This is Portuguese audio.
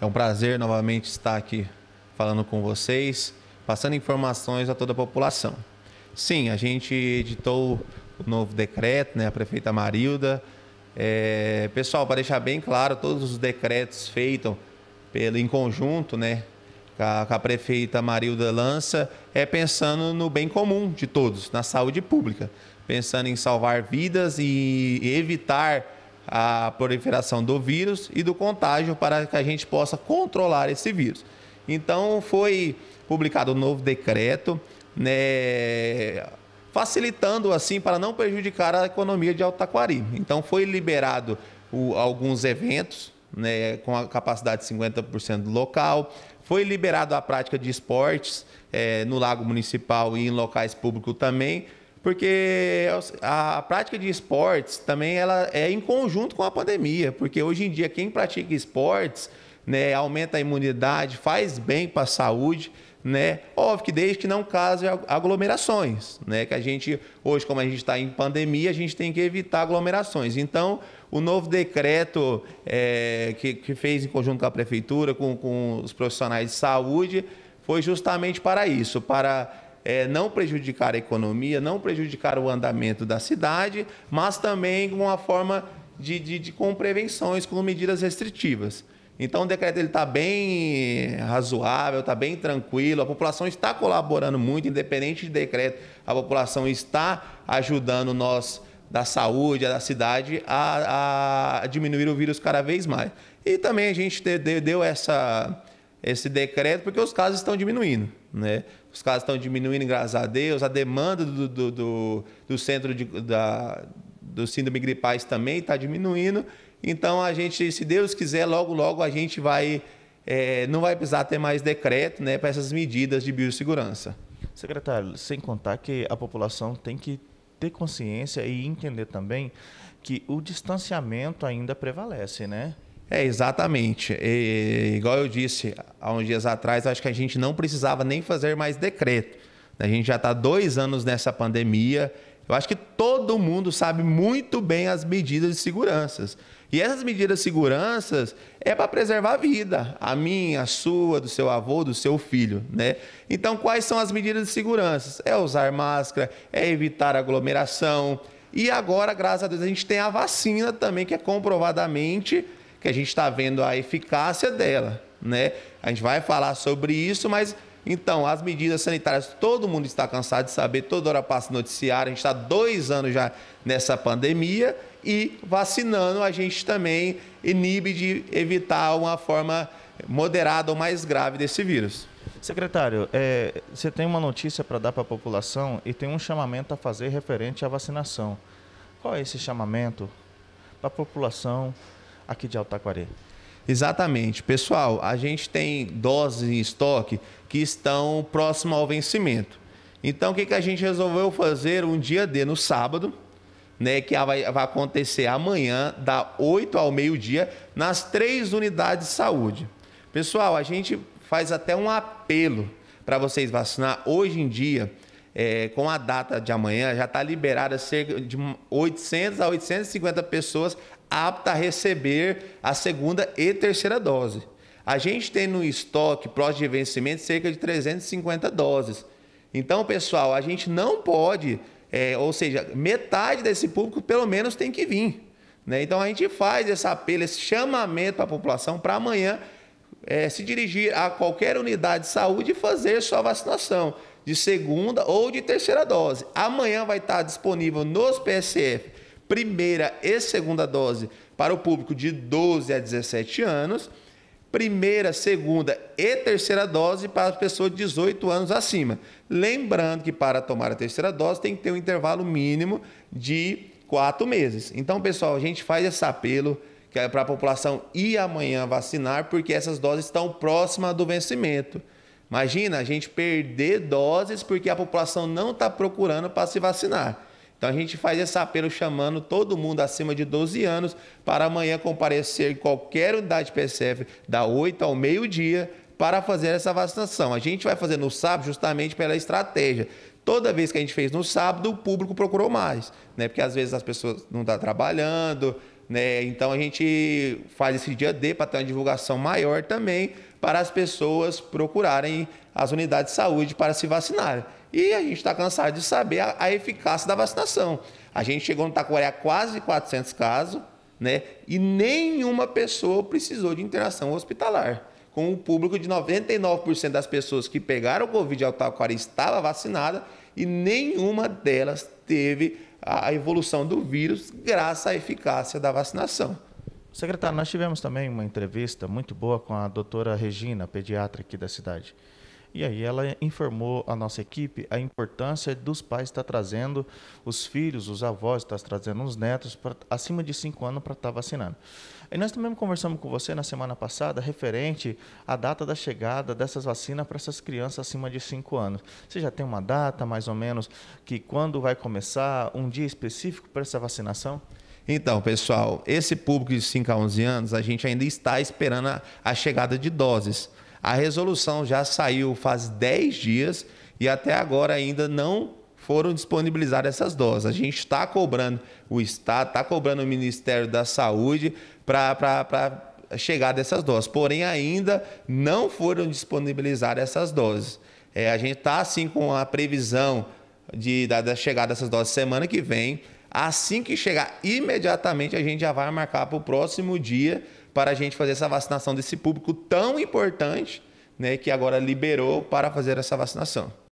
É um prazer novamente estar aqui falando com vocês, passando informações a toda a população. Sim, a gente editou o novo decreto, né, a prefeita Marilda. É, pessoal, para deixar bem claro, todos os decretos feitos pelo, em conjunto, né, a, a prefeita Marilda lança, é pensando no bem comum de todos, na saúde pública, pensando em salvar vidas e evitar a proliferação do vírus e do contágio para que a gente possa controlar esse vírus. Então foi publicado um novo decreto, né, facilitando assim para não prejudicar a economia de Altaquari. Então foi liberado o, alguns eventos né, com a capacidade de 50% do local, foi liberado a prática de esportes é, no lago municipal e em locais públicos também, porque a prática de esportes também ela é em conjunto com a pandemia, porque hoje em dia quem pratica esportes né, aumenta a imunidade, faz bem para a saúde, né? Óbvio que desde que não cause aglomerações, né? Que a gente, hoje, como a gente está em pandemia, a gente tem que evitar aglomerações. Então, o novo decreto é, que, que, fez em conjunto com a prefeitura, com, com os profissionais de saúde, foi justamente para isso, para é, não prejudicar a economia, não prejudicar o andamento da cidade, mas também uma forma de, de, de com prevenções, com medidas restritivas. Então o decreto está bem razoável, está bem tranquilo, a população está colaborando muito, independente de decreto, a população está ajudando nós da saúde, da cidade, a, a diminuir o vírus cada vez mais. E também a gente deu essa, esse decreto porque os casos estão diminuindo. Né? os casos estão diminuindo, graças a Deus. A demanda do, do, do, do centro de, da, do síndrome gripais também está diminuindo. Então, a gente, se Deus quiser, logo, logo a gente vai. É, não vai precisar ter mais decreto né, para essas medidas de biossegurança. Secretário, sem contar que a população tem que ter consciência e entender também que o distanciamento ainda prevalece, né? É, exatamente. E, igual eu disse há uns dias atrás, acho que a gente não precisava nem fazer mais decreto. A gente já está dois anos nessa pandemia. Eu acho que todo mundo sabe muito bem as medidas de segurança. E essas medidas de segurança é para preservar a vida, a minha, a sua, do seu avô, do seu filho, né? Então, quais são as medidas de segurança? É usar máscara, é evitar aglomeração. E agora, graças a Deus, a gente tem a vacina também, que é comprovadamente que a gente está vendo a eficácia dela, né? A gente vai falar sobre isso, mas então, as medidas sanitárias, todo mundo está cansado de saber, toda hora passa noticiário, a gente está dois anos já nessa pandemia e vacinando a gente também inibe de evitar uma forma moderada ou mais grave desse vírus. Secretário, é, você tem uma notícia para dar para a população e tem um chamamento a fazer referente à vacinação. Qual é esse chamamento para a população aqui de Altaquaré. Exatamente. Pessoal, a gente tem doses em estoque que estão próximas ao vencimento. Então, o que, que a gente resolveu fazer um dia D no sábado, né, que vai, vai acontecer amanhã, da 8 ao meio-dia, nas três unidades de saúde. Pessoal, a gente faz até um apelo para vocês vacinar. Hoje em dia, é, com a data de amanhã, já está liberada cerca de 800 a 850 pessoas apta a receber a segunda e terceira dose. A gente tem no estoque próximo de vencimento cerca de 350 doses. Então, pessoal, a gente não pode, é, ou seja, metade desse público pelo menos tem que vir. Né? Então a gente faz esse apelo, esse chamamento para a população para amanhã é, se dirigir a qualquer unidade de saúde e fazer sua vacinação de segunda ou de terceira dose. Amanhã vai estar disponível nos PSF primeira e segunda dose para o público de 12 a 17 anos, primeira, segunda e terceira dose para as pessoas de 18 anos acima. Lembrando que para tomar a terceira dose tem que ter um intervalo mínimo de quatro meses. Então, pessoal, a gente faz esse apelo que é para a população ir amanhã vacinar, porque essas doses estão próximas do vencimento. Imagina a gente perder doses porque a população não está procurando para se vacinar. Então a gente faz esse apelo chamando todo mundo acima de 12 anos para amanhã comparecer em qualquer unidade PSF da 8 ao meio-dia para fazer essa vacinação. A gente vai fazer no sábado justamente pela estratégia. Toda vez que a gente fez no sábado, o público procurou mais, né? Porque às vezes as pessoas não estão tá trabalhando, né? Então a gente faz esse dia D para ter uma divulgação maior também para as pessoas procurarem as unidades de saúde para se vacinarem. E a gente está cansado de saber a, a, eficácia da vacinação. A gente chegou no Taquaré a quase 400 casos, né? E nenhuma pessoa precisou de internação hospitalar. Com o público de 99% das pessoas que pegaram o Covid ao Taquaré estava vacinada e nenhuma delas teve a evolução do vírus graças à eficácia da vacinação. Secretário, nós tivemos também uma entrevista muito boa com a doutora Regina, pediatra aqui da cidade. E aí ela informou a nossa equipe a importância dos pais estar tá trazendo os filhos, os avós, estar tá trazendo os netos pra, acima de 5 anos para estar tá vacinando. E nós também conversamos com você na semana passada referente à data da chegada dessas vacinas para essas crianças acima de 5 anos. Você já tem uma data, mais ou menos, que quando vai começar, um dia específico para essa vacinação? Então, pessoal, esse público de 5 a 11 anos, a gente ainda está esperando a, a chegada de doses. A resolução já saiu faz 10 dias e até agora ainda não foram disponibilizadas essas doses. A gente está cobrando o Estado, está cobrando o Ministério da Saúde para chegada dessas doses. Porém, ainda não foram disponibilizadas essas doses. É, a gente está, assim, com a previsão de, da, da chegada dessas doses semana que vem. Assim que chegar, imediatamente a gente já vai marcar para o próximo dia para a gente fazer essa vacinação desse público tão importante, né, que agora liberou para fazer essa vacinação.